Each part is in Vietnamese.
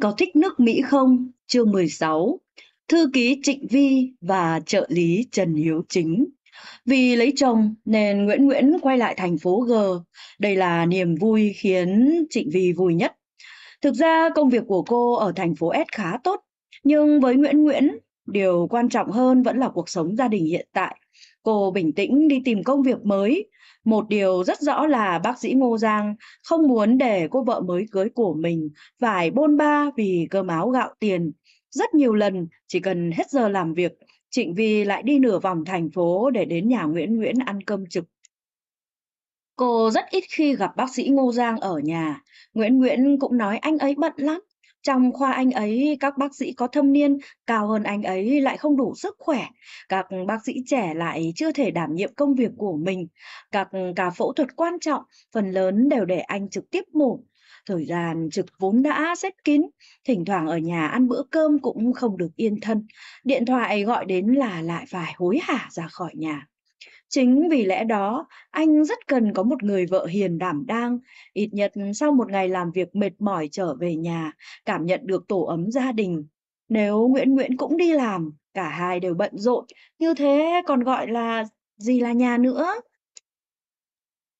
có thích nước Mỹ không? Chương 16 Thư ký Trịnh Vi và trợ lý Trần Hiếu Chính Vì lấy chồng nên Nguyễn Nguyễn quay lại thành phố G. Đây là niềm vui khiến Trịnh Vi vui nhất. Thực ra công việc của cô ở thành phố S khá tốt. Nhưng với Nguyễn Nguyễn, điều quan trọng hơn vẫn là cuộc sống gia đình hiện tại. Cô bình tĩnh đi tìm công việc mới. Một điều rất rõ là bác sĩ Ngô Giang không muốn để cô vợ mới cưới của mình phải bôn ba vì cơm áo gạo tiền. Rất nhiều lần, chỉ cần hết giờ làm việc, Trịnh Vi lại đi nửa vòng thành phố để đến nhà Nguyễn Nguyễn ăn cơm trực. Cô rất ít khi gặp bác sĩ Ngô Giang ở nhà. Nguyễn Nguyễn cũng nói anh ấy bận lắm. Trong khoa anh ấy, các bác sĩ có thâm niên cao hơn anh ấy lại không đủ sức khỏe. Các bác sĩ trẻ lại chưa thể đảm nhiệm công việc của mình. Các ca phẫu thuật quan trọng, phần lớn đều để anh trực tiếp mổ. Thời gian trực vốn đã rất kín, thỉnh thoảng ở nhà ăn bữa cơm cũng không được yên thân. Điện thoại gọi đến là lại phải hối hả ra khỏi nhà. Chính vì lẽ đó, anh rất cần có một người vợ hiền đảm đang, ít nhất sau một ngày làm việc mệt mỏi trở về nhà, cảm nhận được tổ ấm gia đình. Nếu Nguyễn Nguyễn cũng đi làm, cả hai đều bận rộn, như thế còn gọi là gì là nhà nữa?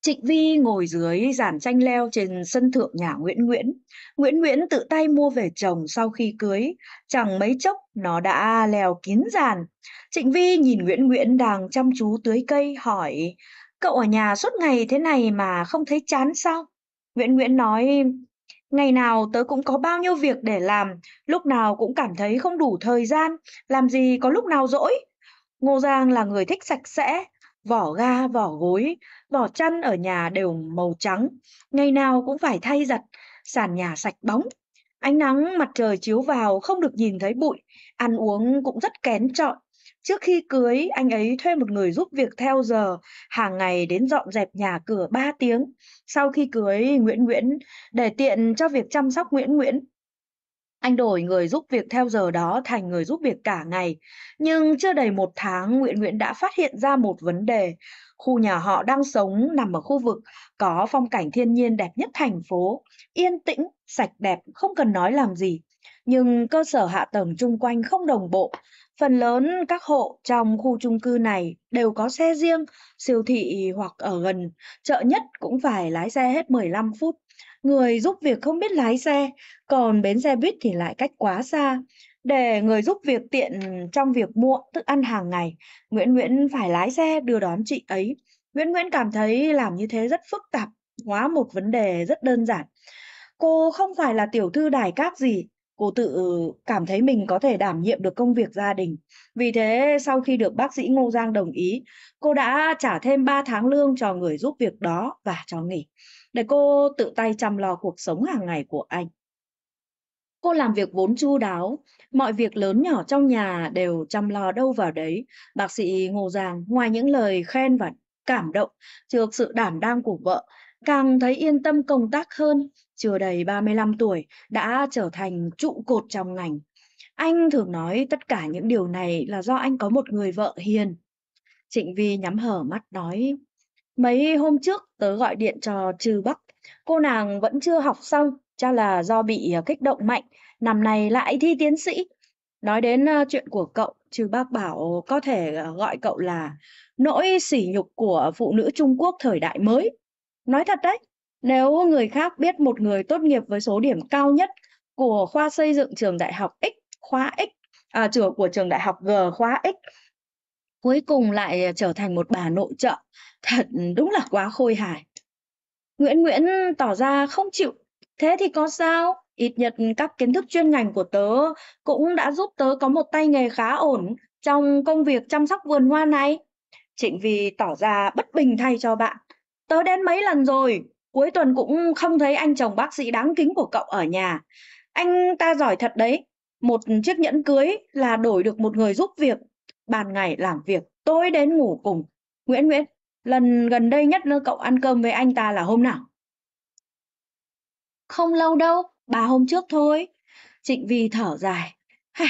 Trịnh Vi ngồi dưới giàn chanh leo trên sân thượng nhà Nguyễn Nguyễn. Nguyễn Nguyễn tự tay mua về chồng sau khi cưới, chẳng mấy chốc nó đã leo kín giàn. Trịnh Vi nhìn Nguyễn Nguyễn đang chăm chú tưới cây hỏi, cậu ở nhà suốt ngày thế này mà không thấy chán sao? Nguyễn Nguyễn nói, ngày nào tớ cũng có bao nhiêu việc để làm, lúc nào cũng cảm thấy không đủ thời gian, làm gì có lúc nào rỗi. Ngô Giang là người thích sạch sẽ, vỏ ga vỏ gối Vỏ chăn ở nhà đều màu trắng, ngày nào cũng phải thay giặt, sàn nhà sạch bóng. Ánh nắng mặt trời chiếu vào không được nhìn thấy bụi, ăn uống cũng rất kén chọn. Trước khi cưới, anh ấy thuê một người giúp việc theo giờ, hàng ngày đến dọn dẹp nhà cửa 3 tiếng. Sau khi cưới Nguyễn Nguyễn, để tiện cho việc chăm sóc Nguyễn Nguyễn, anh đổi người giúp việc theo giờ đó thành người giúp việc cả ngày. Nhưng chưa đầy một tháng, Nguyễn Nguyễn đã phát hiện ra một vấn đề. Khu nhà họ đang sống nằm ở khu vực có phong cảnh thiên nhiên đẹp nhất thành phố, yên tĩnh, sạch đẹp, không cần nói làm gì nhưng cơ sở hạ tầng chung quanh không đồng bộ. Phần lớn các hộ trong khu chung cư này đều có xe riêng, siêu thị hoặc ở gần, chợ nhất cũng phải lái xe hết 15 phút. Người giúp việc không biết lái xe, còn bến xe buýt thì lại cách quá xa. Để người giúp việc tiện trong việc mua thức ăn hàng ngày, Nguyễn Nguyễn phải lái xe đưa đón chị ấy. Nguyễn Nguyễn cảm thấy làm như thế rất phức tạp, hóa một vấn đề rất đơn giản. Cô không phải là tiểu thư đài các gì, cô tự cảm thấy mình có thể đảm nhiệm được công việc gia đình. Vì thế, sau khi được bác sĩ Ngô Giang đồng ý, cô đã trả thêm 3 tháng lương cho người giúp việc đó và cho nghỉ, để cô tự tay chăm lo cuộc sống hàng ngày của anh. Cô làm việc vốn chu đáo, mọi việc lớn nhỏ trong nhà đều chăm lo đâu vào đấy. Bác sĩ Ngô Giang ngoài những lời khen và cảm động trước sự đảm đang của vợ, càng thấy yên tâm công tác hơn chưa đầy 35 tuổi đã trở thành trụ cột trong ngành. Anh thường nói tất cả những điều này là do anh có một người vợ hiền. Trịnh Vi nhắm hở mắt nói, mấy hôm trước tớ gọi điện cho Trư Bắc, cô nàng vẫn chưa học xong, chắc là do bị à, kích động mạnh, năm nay lại thi tiến sĩ. Nói đến à, chuyện của cậu, Trư Bắc bảo có thể à, gọi cậu là nỗi sỉ nhục của phụ nữ Trung Quốc thời đại mới. Nói thật đấy, nếu người khác biết một người tốt nghiệp với số điểm cao nhất của khoa xây dựng trường đại học X, khóa X, à, trường của trường đại học G, khóa X, cuối cùng lại trở thành một bà nội trợ, thật đúng là quá khôi hài. Nguyễn Nguyễn tỏ ra không chịu, thế thì có sao? Ít nhất các kiến thức chuyên ngành của tớ cũng đã giúp tớ có một tay nghề khá ổn trong công việc chăm sóc vườn hoa này. Trịnh Vì tỏ ra bất bình thay cho bạn. Tớ đến mấy lần rồi, Cuối tuần cũng không thấy anh chồng bác sĩ đáng kính của cậu ở nhà. Anh ta giỏi thật đấy. Một chiếc nhẫn cưới là đổi được một người giúp việc. bàn ngày làm việc, tối đến ngủ cùng. Nguyễn Nguyễn, lần gần đây nhất cậu ăn cơm với anh ta là hôm nào? Không lâu đâu, ba hôm trước thôi. Trịnh Vi thở dài.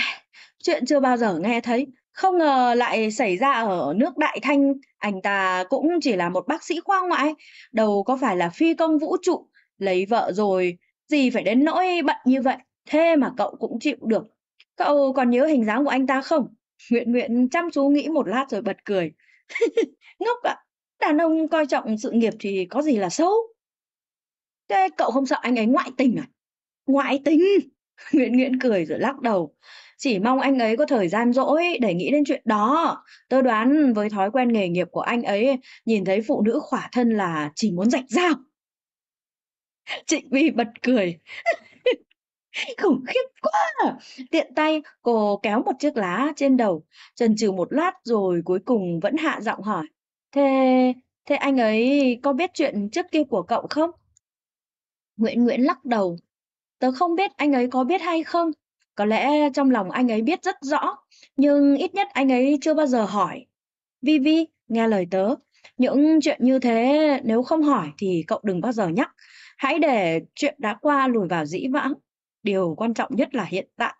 Chuyện chưa bao giờ nghe thấy, không ngờ lại xảy ra ở nước Đại Thanh, anh ta cũng chỉ là một bác sĩ khoa ngoại, đâu có phải là phi công vũ trụ, lấy vợ rồi, gì phải đến nỗi bận như vậy, thế mà cậu cũng chịu được. Cậu còn nhớ hình dáng của anh ta không? Nguyện Nguyện chăm chú nghĩ một lát rồi bật cười. Ngốc ạ, đàn ông coi trọng sự nghiệp thì có gì là xấu. Thế cậu không sợ anh ấy ngoại tình à? Ngoại tình? Nguyễn Nguyễn cười rồi lắc đầu. Chỉ mong anh ấy có thời gian rỗi để nghĩ đến chuyện đó. Tôi đoán với thói quen nghề nghiệp của anh ấy, nhìn thấy phụ nữ khỏa thân là chỉ muốn rạch dao. Trịnh Vi bật cười. khủng khiếp quá tiện tay cô kéo một chiếc lá trên đầu chần chừ một lát rồi cuối cùng vẫn hạ giọng hỏi thế thế anh ấy có biết chuyện trước kia của cậu không nguyễn nguyễn lắc đầu tớ không biết anh ấy có biết hay không có lẽ trong lòng anh ấy biết rất rõ, nhưng ít nhất anh ấy chưa bao giờ hỏi. Vivi, nghe lời tớ, những chuyện như thế nếu không hỏi thì cậu đừng bao giờ nhắc. Hãy để chuyện đã qua lùi vào dĩ vãng. Điều quan trọng nhất là hiện tại.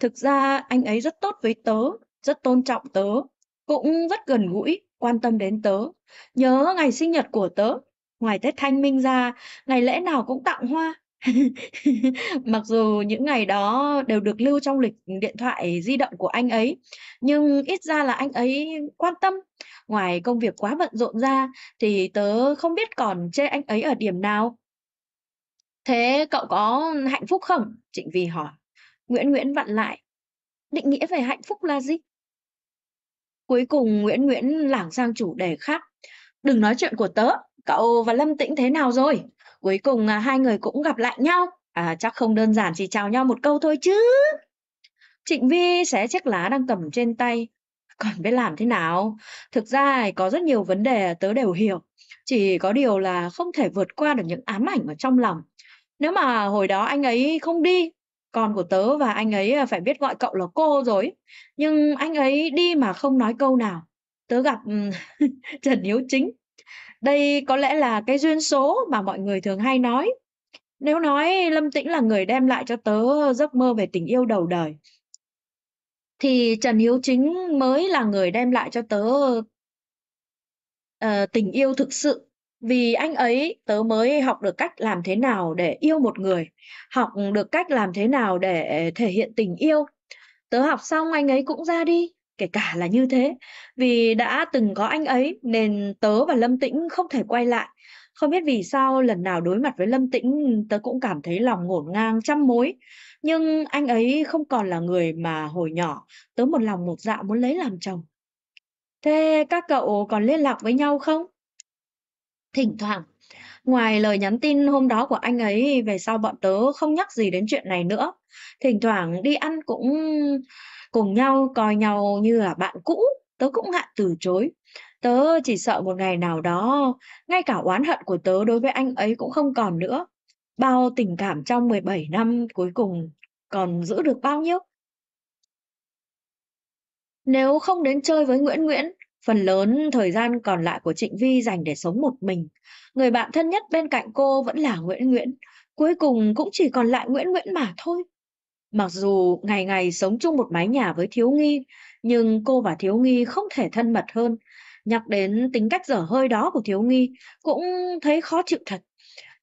Thực ra anh ấy rất tốt với tớ, rất tôn trọng tớ, cũng rất gần gũi, quan tâm đến tớ. Nhớ ngày sinh nhật của tớ, ngoài Tết Thanh Minh ra, ngày lễ nào cũng tặng hoa. Mặc dù những ngày đó đều được lưu trong lịch điện thoại di động của anh ấy, nhưng ít ra là anh ấy quan tâm. Ngoài công việc quá bận rộn ra thì tớ không biết còn chê anh ấy ở điểm nào. Thế cậu có hạnh phúc không? Trịnh vi hỏi. Nguyễn Nguyễn vặn lại. Định nghĩa về hạnh phúc là gì? Cuối cùng Nguyễn Nguyễn lảng sang chủ đề khác. Đừng nói chuyện của tớ, cậu và Lâm Tĩnh thế nào rồi? cuối cùng à, hai người cũng gặp lại nhau à, chắc không đơn giản chỉ chào nhau một câu thôi chứ Trịnh Vi xé chiếc lá đang cầm trên tay còn biết làm thế nào thực ra có rất nhiều vấn đề tớ đều hiểu chỉ có điều là không thể vượt qua được những ám ảnh ở trong lòng nếu mà hồi đó anh ấy không đi con của tớ và anh ấy à, phải biết gọi cậu là cô rồi nhưng anh ấy đi mà không nói câu nào tớ gặp trần hiếu chính đây có lẽ là cái duyên số mà mọi người thường hay nói. Nếu nói Lâm Tĩnh là người đem lại cho tớ giấc mơ về tình yêu đầu đời, thì Trần Hiếu Chính mới là người đem lại cho tớ uh, tình yêu thực sự vì anh ấy tớ mới học được cách làm thế nào để yêu một người học được cách làm thế nào để thể hiện tình yêu tớ học xong anh ấy cũng ra đi kể cả là như thế. Vì đã từng có anh ấy nên tớ và Lâm Tĩnh không thể quay lại. Không biết vì sao lần nào đối mặt với Lâm Tĩnh tớ cũng cảm thấy lòng ngổn ngang trăm mối. Nhưng anh ấy không còn là người mà hồi nhỏ tớ một lòng một dạ muốn lấy làm chồng. Thế các cậu còn liên lạc với nhau không? Thỉnh thoảng, ngoài lời nhắn tin hôm đó của anh ấy về sau bọn tớ không nhắc gì đến chuyện này nữa. Thỉnh thoảng đi ăn cũng cùng nhau coi nhau như là bạn cũ tớ cũng ngại từ chối tớ chỉ sợ một ngày nào đó ngay cả oán hận của tớ đối với anh ấy cũng không còn nữa bao tình cảm trong 17 năm cuối cùng còn giữ được bao nhiêu nếu không đến chơi với Nguyễn Nguyễn Phần lớn thời gian còn lại của Trịnh Vi dành để sống một mình. Người bạn thân nhất bên cạnh cô vẫn là Nguyễn Nguyễn. Cuối cùng cũng chỉ còn lại Nguyễn Nguyễn mà thôi. Mặc dù ngày ngày sống chung một mái nhà với Thiếu Nghi, nhưng cô và Thiếu Nghi không thể thân mật hơn. Nhắc đến tính cách dở hơi đó của Thiếu Nghi, cũng thấy khó chịu thật.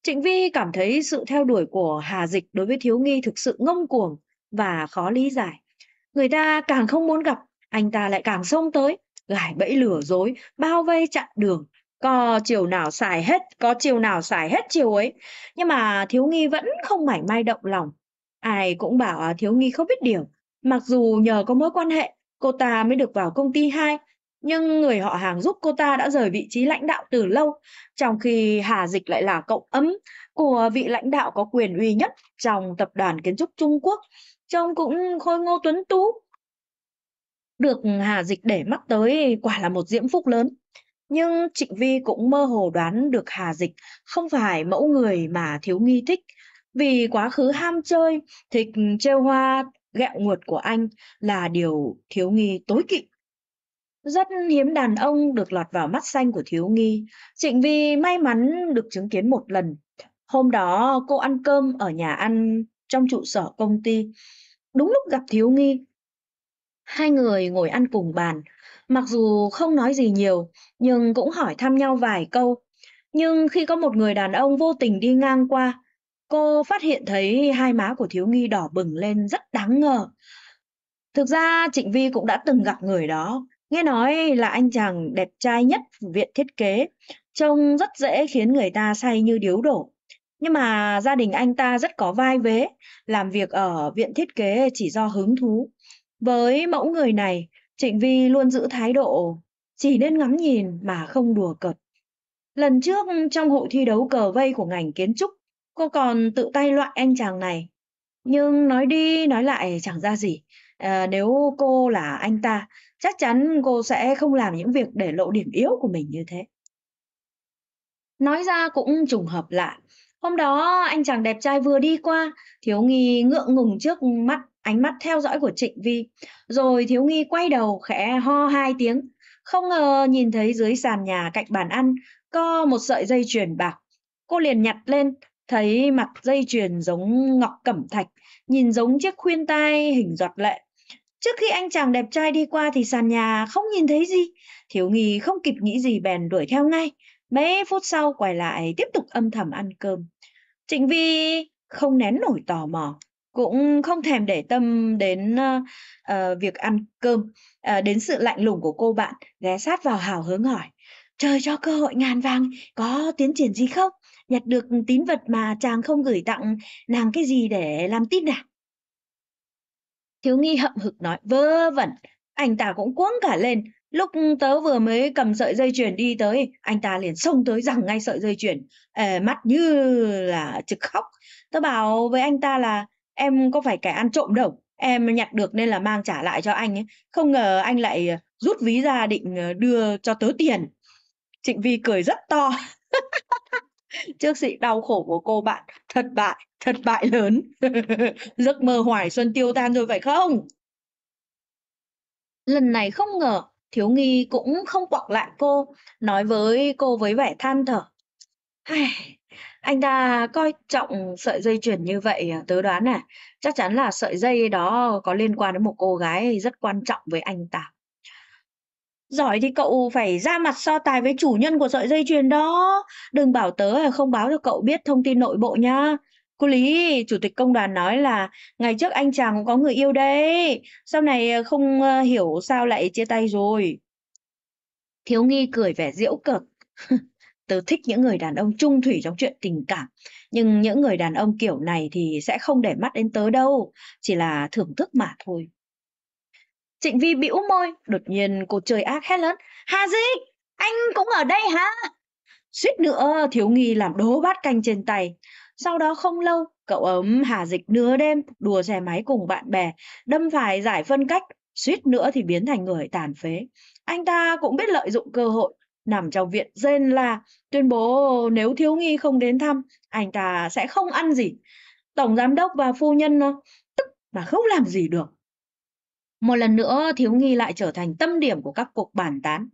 Trịnh Vi cảm thấy sự theo đuổi của Hà Dịch đối với Thiếu Nghi thực sự ngông cuồng và khó lý giải. Người ta càng không muốn gặp, anh ta lại càng xông tới, gài bẫy lửa dối, bao vây chặn đường. Có chiều nào xài hết, có chiều nào xài hết chiều ấy. Nhưng mà Thiếu Nghi vẫn không mảy may động lòng. Ai cũng bảo Thiếu Nghi không biết điều, mặc dù nhờ có mối quan hệ, cô ta mới được vào công ty 2, nhưng người họ hàng giúp cô ta đã rời vị trí lãnh đạo từ lâu, trong khi Hà Dịch lại là cậu ấm của vị lãnh đạo có quyền uy nhất trong tập đoàn kiến trúc Trung Quốc, trông cũng khôi ngô tuấn tú. Được Hà Dịch để mắt tới quả là một diễm phúc lớn. Nhưng Trịnh Vi cũng mơ hồ đoán được Hà Dịch không phải mẫu người mà Thiếu Nghi thích, vì quá khứ ham chơi, thịt trêu hoa, gẹo nguột của anh là điều Thiếu Nghi tối kỵ. Rất hiếm đàn ông được lọt vào mắt xanh của Thiếu Nghi. Trịnh Vi may mắn được chứng kiến một lần. Hôm đó cô ăn cơm ở nhà ăn trong trụ sở công ty. Đúng lúc gặp Thiếu Nghi. Hai người ngồi ăn cùng bàn. Mặc dù không nói gì nhiều, nhưng cũng hỏi thăm nhau vài câu. Nhưng khi có một người đàn ông vô tình đi ngang qua, Cô phát hiện thấy hai má của thiếu nghi đỏ bừng lên rất đáng ngờ. Thực ra Trịnh Vi cũng đã từng gặp người đó, nghe nói là anh chàng đẹp trai nhất viện thiết kế, trông rất dễ khiến người ta say như điếu đổ. Nhưng mà gia đình anh ta rất có vai vế, làm việc ở viện thiết kế chỉ do hứng thú. Với mẫu người này, Trịnh Vi luôn giữ thái độ chỉ nên ngắm nhìn mà không đùa cợt. Lần trước trong hội thi đấu cờ vây của ngành kiến trúc, Cô còn tự tay loại anh chàng này. Nhưng nói đi nói lại chẳng ra gì. À, nếu cô là anh ta, chắc chắn cô sẽ không làm những việc để lộ điểm yếu của mình như thế. Nói ra cũng trùng hợp lạ. Hôm đó anh chàng đẹp trai vừa đi qua, Thiếu Nghi ngượng ngùng trước mắt ánh mắt theo dõi của Trịnh Vi. Rồi Thiếu Nghi quay đầu khẽ ho hai tiếng. Không ngờ nhìn thấy dưới sàn nhà cạnh bàn ăn có một sợi dây chuyền bạc. Cô liền nhặt lên, thấy mặt dây chuyền giống ngọc cẩm thạch, nhìn giống chiếc khuyên tai hình giọt lệ. Trước khi anh chàng đẹp trai đi qua thì sàn nhà không nhìn thấy gì, thiếu nghi không kịp nghĩ gì bèn đuổi theo ngay. Mấy phút sau quay lại tiếp tục âm thầm ăn cơm. Trịnh Vi không nén nổi tò mò, cũng không thèm để tâm đến uh, việc ăn cơm, uh, đến sự lạnh lùng của cô bạn, ghé sát vào hào hứng hỏi. Trời cho cơ hội ngàn vàng, có tiến triển gì không? nhặt được tín vật mà chàng không gửi tặng nàng cái gì để làm tin à? Thiếu nghi hậm hực nói, vơ vẩn, anh ta cũng cuống cả lên. Lúc tớ vừa mới cầm sợi dây chuyền đi tới, anh ta liền xông tới rằng ngay sợi dây chuyền, ờ, mắt như là trực khóc. Tớ bảo với anh ta là em có phải kẻ ăn trộm đâu, em nhặt được nên là mang trả lại cho anh ấy. Không ngờ anh lại rút ví ra định đưa cho tớ tiền. Trịnh Vi cười rất to. trước sự đau khổ của cô bạn thất bại thất bại lớn giấc mơ hoài xuân tiêu tan rồi phải không lần này không ngờ thiếu nghi cũng không quặc lại cô nói với cô với vẻ than thở anh ta coi trọng sợi dây chuyền như vậy à? tớ đoán à chắc chắn là sợi dây đó có liên quan đến một cô gái rất quan trọng với anh ta Giỏi thì cậu phải ra mặt so tài với chủ nhân của sợi dây chuyền đó. Đừng bảo tớ là không báo cho cậu biết thông tin nội bộ nha. Cô Lý, chủ tịch công đoàn nói là ngày trước anh chàng cũng có người yêu đấy. Sau này ờ, không ờ, hiểu sao lại chia tay rồi. Thiếu nghi cười vẻ diễu cợt. tớ thích những người đàn ông trung thủy trong chuyện tình cảm. Nhưng những người đàn ông kiểu này thì sẽ không để mắt đến tớ đâu. Chỉ là thưởng thức mà thôi. Trịnh Vi bĩu môi, đột nhiên cô trời ác hét lớn. Hà di anh cũng ở đây hả? Suýt nữa thiếu nghi làm đố bát canh trên tay. Sau đó không lâu, cậu ấm Hà Dịch nửa đêm đùa xe máy cùng bạn bè, đâm phải giải phân cách, suýt nữa thì biến thành người tàn phế. Anh ta cũng biết lợi dụng cơ hội, nằm trong viện rên la, tuyên bố nếu thiếu nghi không đến thăm, anh ta sẽ không ăn gì. Tổng giám đốc và phu nhân tức mà không làm gì được. Một lần nữa, thiếu nghi lại trở thành tâm điểm của các cuộc bàn tán.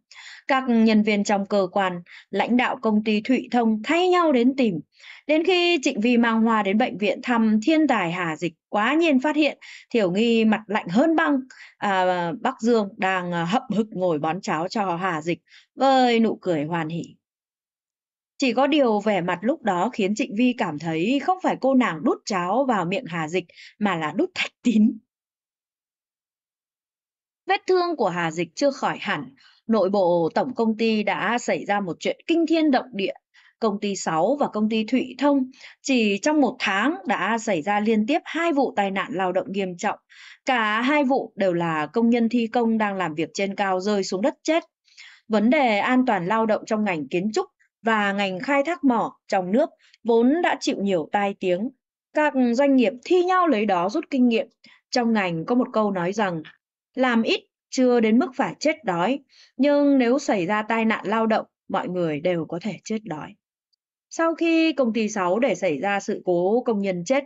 Các nhân viên trong cơ quan, lãnh đạo công ty Thụy Thông thay nhau đến tìm. Đến khi Trịnh Vi mang hoa đến bệnh viện thăm thiên tài Hà Dịch, quá nhiên phát hiện Thiểu Nghi mặt lạnh hơn băng. À, Bắc Dương đang à, hậm hực ngồi bón cháo cho Hà Dịch với nụ cười hoàn hỉ. Chỉ có điều vẻ mặt lúc đó khiến Trịnh Vi cảm thấy không phải cô nàng đút cháo vào miệng Hà Dịch mà là đút thạch tín. Vết thương của Hà Dịch chưa khỏi hẳn, nội bộ tổng công ty đã xảy ra một chuyện kinh thiên động địa. Công ty 6 và công ty Thụy Thông chỉ trong một tháng đã xảy ra liên tiếp hai vụ tai nạn lao động nghiêm trọng. Cả hai vụ đều là công nhân thi công đang làm việc trên cao rơi xuống đất chết. Vấn đề an toàn lao động trong ngành kiến trúc và ngành khai thác mỏ trong nước vốn đã chịu nhiều tai tiếng. Các doanh nghiệp thi nhau lấy đó rút kinh nghiệm. Trong ngành có một câu nói rằng làm ít chưa đến mức phải chết đói, nhưng nếu xảy ra tai nạn lao động, mọi người đều có thể chết đói. Sau khi công ty 6 để xảy ra sự cố công nhân chết,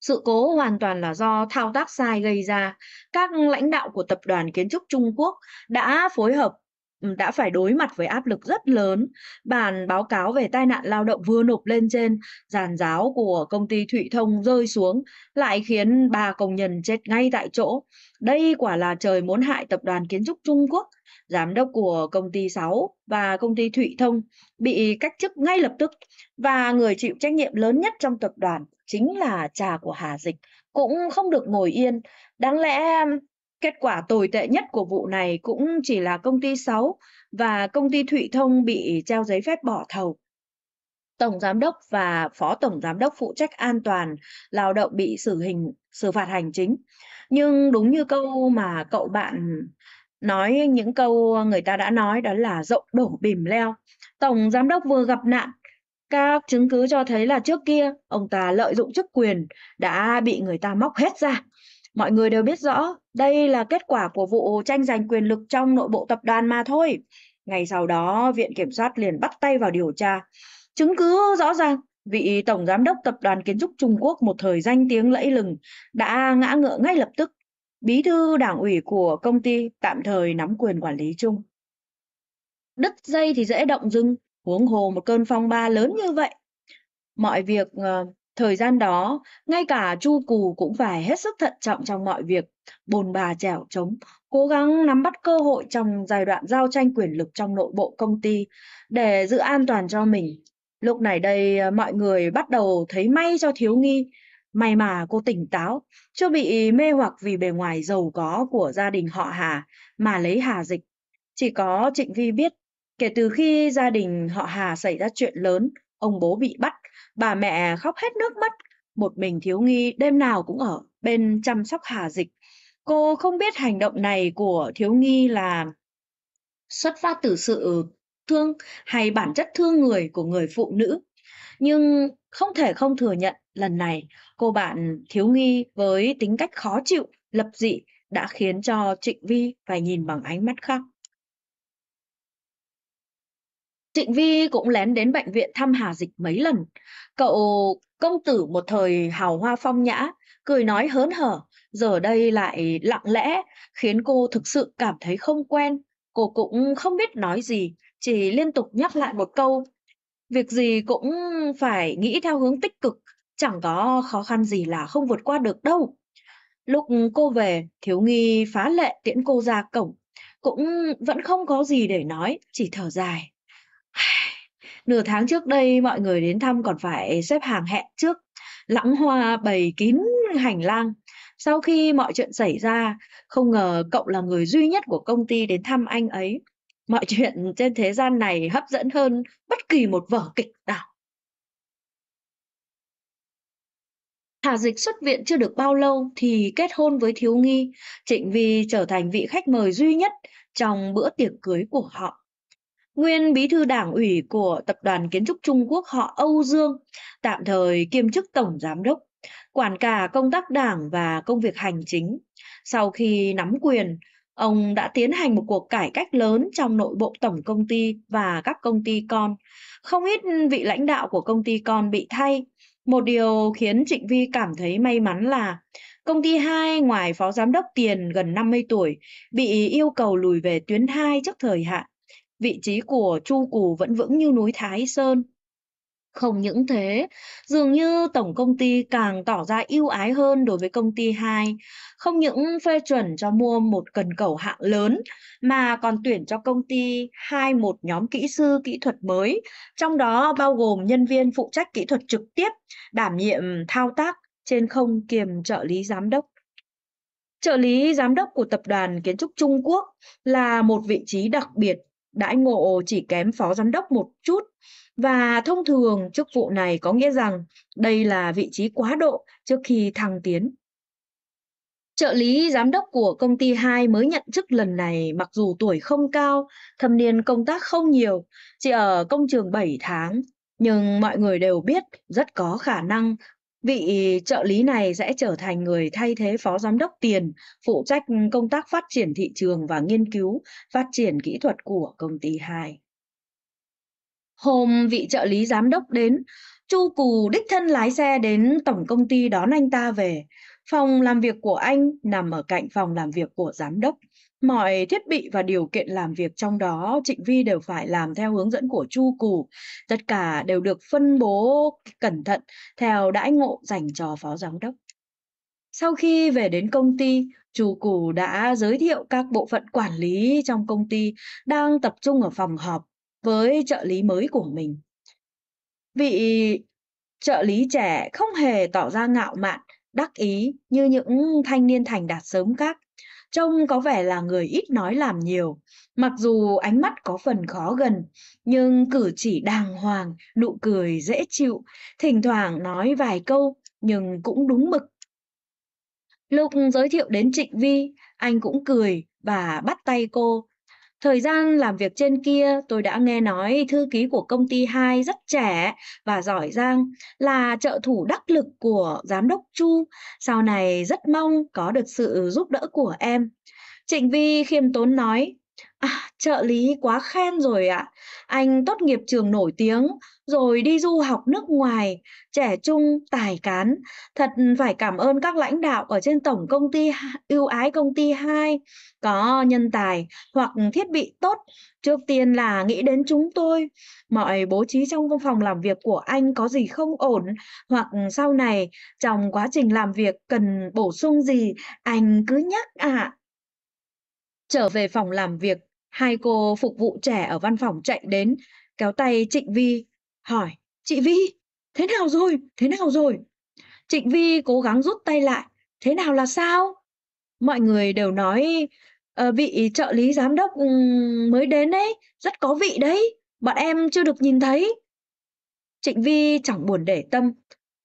sự cố hoàn toàn là do thao tác sai gây ra. Các lãnh đạo của tập đoàn kiến trúc Trung Quốc đã phối hợp đã phải đối mặt với áp lực rất lớn. Bản báo cáo về tai nạn lao động vừa nộp lên trên, giàn giáo của công ty Thụy Thông rơi xuống, lại khiến ba công nhân chết ngay tại chỗ. Đây quả là trời muốn hại tập đoàn kiến trúc Trung Quốc. Giám đốc của công ty 6 và công ty Thụy Thông bị cách chức ngay lập tức và người chịu trách nhiệm lớn nhất trong tập đoàn chính là cha của Hà Dịch cũng không được ngồi yên. Đáng lẽ Kết quả tồi tệ nhất của vụ này cũng chỉ là công ty 6 và công ty Thụy Thông bị trao giấy phép bỏ thầu. Tổng giám đốc và phó tổng giám đốc phụ trách an toàn lao động bị xử hình xử phạt hành chính. Nhưng đúng như câu mà cậu bạn nói những câu người ta đã nói đó là rộng đổ bìm leo. Tổng giám đốc vừa gặp nạn các chứng cứ cho thấy là trước kia ông ta lợi dụng chức quyền đã bị người ta móc hết ra. Mọi người đều biết rõ đây là kết quả của vụ tranh giành quyền lực trong nội bộ tập đoàn mà thôi. Ngày sau đó, Viện Kiểm soát liền bắt tay vào điều tra. Chứng cứ rõ ràng, vị Tổng Giám đốc Tập đoàn Kiến trúc Trung Quốc một thời danh tiếng lẫy lừng đã ngã ngựa ngay lập tức. Bí thư đảng ủy của công ty tạm thời nắm quyền quản lý chung. Đứt dây thì dễ động dưng, huống hồ một cơn phong ba lớn như vậy. Mọi việc ờ, Thời gian đó, ngay cả Chu Cù cũng phải hết sức thận trọng trong mọi việc, bồn bà chèo chống, cố gắng nắm bắt cơ hội trong giai đoạn giao tranh quyền lực trong nội bộ công ty để giữ an toàn cho mình. Lúc này đây, ờ, mọi người bắt đầu thấy may cho Thiếu Nghi. May mà cô tỉnh táo, chưa bị mê hoặc vì bề ngoài giàu có của gia đình họ Hà mà lấy Hà dịch. Chỉ có Trịnh Vi biết, kể từ khi gia đình họ Hà xảy ra chuyện lớn, ông bố bị bắt Bà mẹ khóc hết nước mắt, một mình thiếu nghi đêm nào cũng ở bên chăm sóc Hà Dịch. Cô không biết hành động này của thiếu nghi là xuất phát từ sự thương hay bản chất thương người của người phụ nữ. Nhưng không thể không thừa nhận lần này cô bạn thiếu nghi với tính cách khó chịu, lập dị đã khiến cho Trịnh Vi phải nhìn bằng ánh mắt khác. Trịnh Vi cũng lén đến bệnh viện thăm Hà Dịch mấy lần. Cậu công tử một thời hào hoa phong nhã, cười nói hớn hở, giờ đây lại lặng lẽ, khiến cô thực sự cảm thấy không quen. Cô cũng không biết nói gì, chỉ liên tục nhắc lại một câu. Việc gì cũng phải nghĩ theo hướng tích cực, chẳng có khó khăn gì là không vượt qua được đâu. Lúc cô về, Thiếu Nghi phá lệ tiễn cô ra cổng, cũng vẫn không có gì để nói, chỉ thở dài. Nửa tháng trước đây mọi người đến thăm còn phải xếp hàng hẹn trước, lãng hoa bày kín hành lang. Sau khi mọi chuyện xảy ra, không ngờ cậu là người duy nhất của công ty đến thăm anh ấy. Mọi chuyện trên thế gian này hấp dẫn hơn bất kỳ một vở kịch nào. Hà Dịch xuất viện chưa được bao lâu thì kết hôn với Thiếu Nghi, Trịnh Vi trở thành vị khách mời duy nhất trong bữa tiệc cưới của họ nguyên bí thư đảng ủy của Tập đoàn Kiến trúc Trung Quốc họ Âu Dương, tạm thời kiêm chức Tổng Giám đốc, quản cả công tác đảng và công việc hành chính. Sau khi nắm quyền, ông đã tiến hành một cuộc cải cách lớn trong nội bộ tổng công ty và các công ty con. Không ít vị lãnh đạo của công ty con bị thay. Một điều khiến Trịnh Vi cảm thấy may mắn là công ty 2 ngoài phó giám đốc tiền gần 50 tuổi bị yêu cầu lùi về tuyến 2 trước thời hạn vị trí của Chu Cù vẫn vững như núi Thái Sơn. Không những thế, dường như tổng công ty càng tỏ ra ưu ái hơn đối với công ty 2, không những phê chuẩn cho mua một cần cầu hạng lớn mà còn tuyển cho công ty 2 một nhóm kỹ sư kỹ thuật mới, trong đó bao gồm nhân viên phụ trách kỹ thuật trực tiếp, đảm nhiệm thao tác trên không kiềm trợ lý giám đốc. Trợ lý giám đốc của tập đoàn kiến trúc Trung Quốc là một vị trí đặc biệt đãi ngộ chỉ kém phó giám đốc một chút và thông thường chức vụ này có nghĩa rằng đây là vị trí quá độ trước khi thăng tiến. Trợ lý giám đốc của công ty 2 mới nhận chức lần này mặc dù tuổi không cao, thâm niên công tác không nhiều, chỉ ở công trường 7 tháng, nhưng mọi người đều biết rất có khả năng Vị trợ lý này sẽ trở thành người thay thế phó giám đốc tiền, phụ trách công tác phát triển thị trường và nghiên cứu phát triển kỹ thuật của công ty 2. Hôm vị trợ lý giám đốc đến, Chu Cù đích thân lái xe đến tổng công ty đón anh ta về. Phòng làm việc của anh nằm ở cạnh phòng làm việc của giám đốc. Mọi thiết bị và điều kiện làm việc trong đó Trịnh Vi đều phải làm theo hướng dẫn của Chu Cù. Tất cả đều được phân bố cẩn thận theo đãi ngộ dành cho phó giám đốc. Sau khi về đến công ty, Chu cù đã giới thiệu các bộ phận quản lý trong công ty đang tập trung ở phòng họp với trợ lý mới của mình. Vị trợ lý trẻ không hề tỏ ra ngạo mạn, đắc ý như những thanh niên thành đạt sớm khác trông có vẻ là người ít nói làm nhiều. Mặc dù ánh mắt có phần khó gần, nhưng cử chỉ đàng hoàng, nụ cười dễ chịu, thỉnh thoảng nói vài câu, nhưng cũng đúng mực. Lúc giới thiệu đến Trịnh Vi, anh cũng cười và bắt tay cô, Thời gian làm việc trên kia, tôi đã nghe nói thư ký của công ty 2 rất trẻ và giỏi giang, là trợ thủ đắc lực của giám đốc Chu. Sau này rất mong có được sự giúp đỡ của em. Trịnh Vi khiêm tốn nói, À, trợ lý quá khen rồi ạ. Anh tốt nghiệp trường nổi tiếng, rồi đi du học nước ngoài, trẻ trung, tài cán. Thật phải cảm ơn các lãnh đạo ở trên tổng công ty ưu ái công ty 2 có nhân tài hoặc thiết bị tốt. Trước tiên là nghĩ đến chúng tôi. Mọi bố trí trong văn phòng làm việc của anh có gì không ổn hoặc sau này trong quá trình làm việc cần bổ sung gì, anh cứ nhắc ạ. Trở về phòng làm việc, Hai cô phục vụ trẻ ở văn phòng chạy đến, kéo tay Trịnh Vi, hỏi, chị Vi, thế nào rồi, thế nào rồi? Trịnh Vi cố gắng rút tay lại, thế nào là sao? Mọi người đều nói, ờ, vị trợ lý giám đốc ừ, mới đến ấy rất có vị đấy, bọn em chưa được nhìn thấy. Trịnh Vi chẳng buồn để tâm,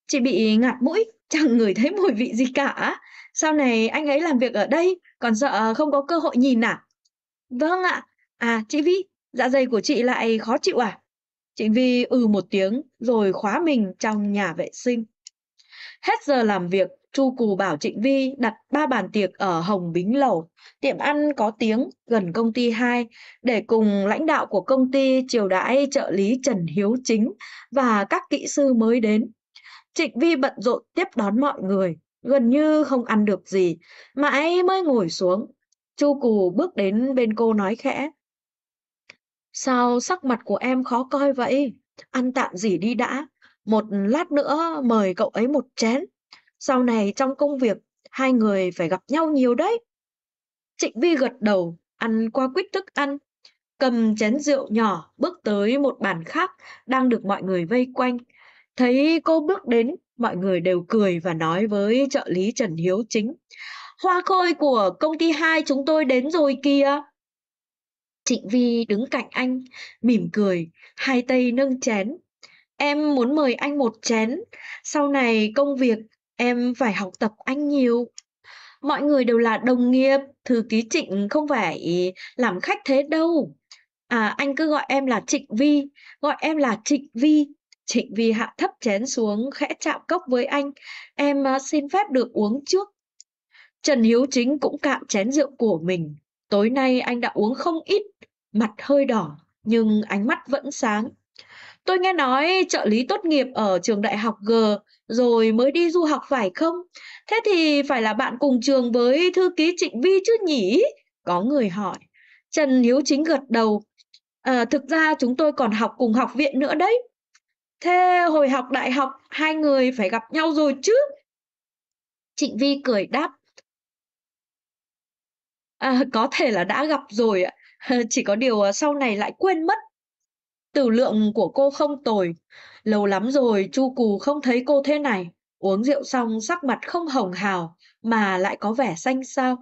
chị bị ngạt mũi, chẳng ngửi thấy mùi vị gì cả. Sau này anh ấy làm việc ở đây, còn sợ không có cơ hội nhìn à? Vâng ạ. À, chị vi dạ dày của chị lại khó chịu à? Chị vi ừ một tiếng rồi khóa mình trong nhà vệ sinh. Hết giờ làm việc, Chu Cù bảo Trịnh Vi đặt ba bàn tiệc ở Hồng Bính Lầu, tiệm ăn có tiếng gần công ty 2, để cùng lãnh đạo của công ty triều đãi trợ lý Trần Hiếu Chính và các kỹ sư mới đến. Trịnh Vi bận rộn tiếp đón mọi người, gần như không ăn được gì, mãi mới ngồi xuống Chu Cù bước đến bên cô nói khẽ. Sao sắc mặt của em khó coi vậy? Ăn tạm gì đi đã. Một lát nữa mời cậu ấy một chén. Sau này trong công việc, hai người phải gặp nhau nhiều đấy. Trịnh Vi gật đầu, ăn qua quýt thức ăn. Cầm chén rượu nhỏ, bước tới một bàn khác đang được mọi người vây quanh. Thấy cô bước đến, mọi người đều cười và nói với trợ lý Trần Hiếu Chính hoa khôi của công ty hai chúng tôi đến rồi kìa. Trịnh Vi đứng cạnh anh, mỉm cười, hai tay nâng chén. Em muốn mời anh một chén, sau này công việc em phải học tập anh nhiều. Mọi người đều là đồng nghiệp, thư ký Trịnh không phải làm khách thế đâu. À, anh cứ gọi em là Trịnh Vi, gọi em là Trịnh Vi. Trịnh Vi hạ thấp chén xuống, khẽ chạm cốc với anh. Em à, xin phép được uống trước Trần Hiếu Chính cũng cạn chén rượu của mình. Tối nay anh đã uống không ít, mặt hơi đỏ, nhưng ánh mắt vẫn sáng. Tôi nghe nói trợ lý tốt nghiệp ở trường đại học G rồi mới đi du học phải không? Thế thì phải là bạn cùng trường với thư ký Trịnh Vi chứ nhỉ? Có người hỏi. Trần Hiếu Chính gật đầu. À, thực ra chúng tôi còn học cùng học viện nữa đấy. Thế hồi học đại học hai người phải gặp nhau rồi chứ? Trịnh Vi cười đáp. À, có thể là đã gặp rồi ạ, chỉ có điều à, sau này lại quên mất. Tử lượng của cô không tồi, lâu lắm rồi Chu Cù không thấy cô thế này, uống rượu xong sắc mặt không hồng hào mà lại có vẻ xanh sao?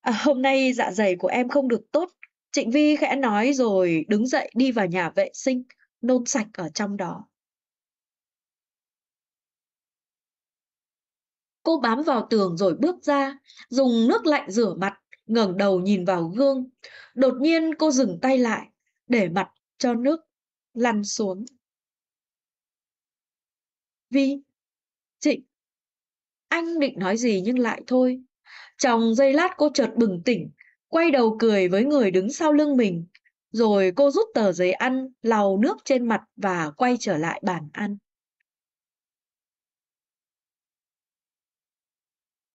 À, hôm nay dạ dày của em không được tốt, Trịnh Vi khẽ nói rồi đứng dậy đi vào nhà vệ sinh, nôn sạch ở trong đó. Cô bám vào tường rồi bước ra, dùng nước lạnh rửa mặt, ngẩng đầu nhìn vào gương. Đột nhiên cô dừng tay lại, để mặt cho nước lăn xuống. Vi, Trịnh, anh định nói gì nhưng lại thôi. Trong giây lát cô chợt bừng tỉnh, quay đầu cười với người đứng sau lưng mình. Rồi cô rút tờ giấy ăn, lau nước trên mặt và quay trở lại bàn ăn.